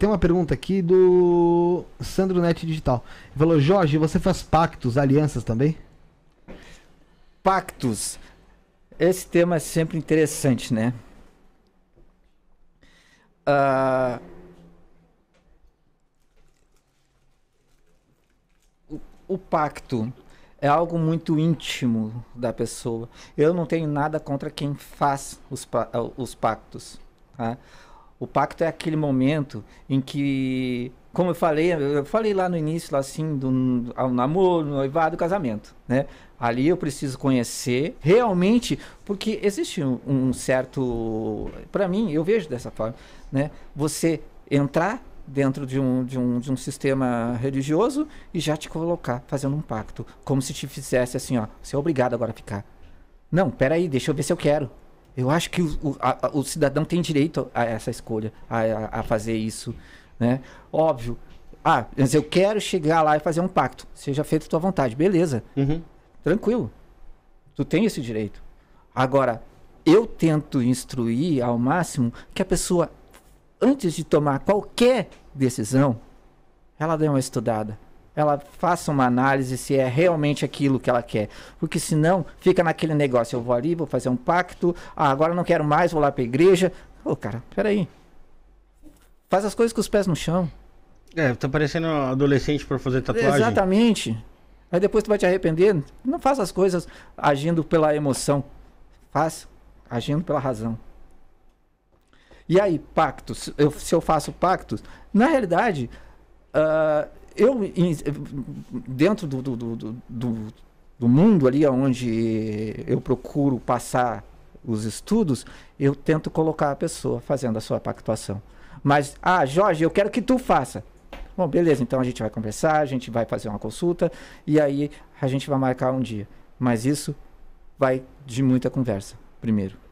tem uma pergunta aqui do Sandro Net Digital. Ele falou, Jorge, você faz pactos, alianças também? Pactos. Esse tema é sempre interessante, né? Ah, o, pacto é algo muito íntimo da pessoa. Eu não tenho nada contra quem faz os, os pactos. Tá? O pacto é aquele momento em que, como eu falei, eu falei lá no início, lá assim, do, namoro, do noivado, do casamento, né? Ali eu preciso conhecer realmente, porque existe um, um certo, para mim, eu vejo dessa forma, né? Você entrar dentro de um, de, um, de um sistema religioso e já te colocar fazendo um pacto, como se te fizesse assim, ó, você é obrigado agora a ficar. Não, peraí, deixa eu ver se eu quero. Eu acho que o, o, a, o cidadão tem direito a essa escolha, a, a, fazer isso, né? Óbvio. Ah, mas eu quero chegar lá e fazer um pacto. Seja feito à tua vontade. Beleza. Uhum. Tranquilo. Tu tem esse direito. Agora, eu tento instruir ao máximo que a pessoa, antes de tomar qualquer decisão, ela dê uma estudada ela faça uma análise se é realmente aquilo que ela quer. Porque senão fica naquele negócio, eu vou ali, vou fazer um pacto, ah, agora não quero mais, vou lá para a igreja. Ô, oh, cara, peraí. Faz as coisas com os pés no chão. É, tá parecendo um adolescente para fazer tatuagem. Exatamente. Aí depois tu vai te arrepender. Não faça as coisas agindo pela emoção. Faz agindo pela razão. E aí, pactos? Eu, se eu faço pactos, na realidade, uh, eu, dentro do, do, do, do, do mundo ali onde eu procuro passar os estudos, eu tento colocar a pessoa fazendo a sua pactuação. Mas, ah, Jorge, eu quero que tu faça. Bom, beleza, então a gente vai conversar, a gente vai fazer uma consulta e aí a gente vai marcar um dia. Mas isso vai de muita conversa, primeiro.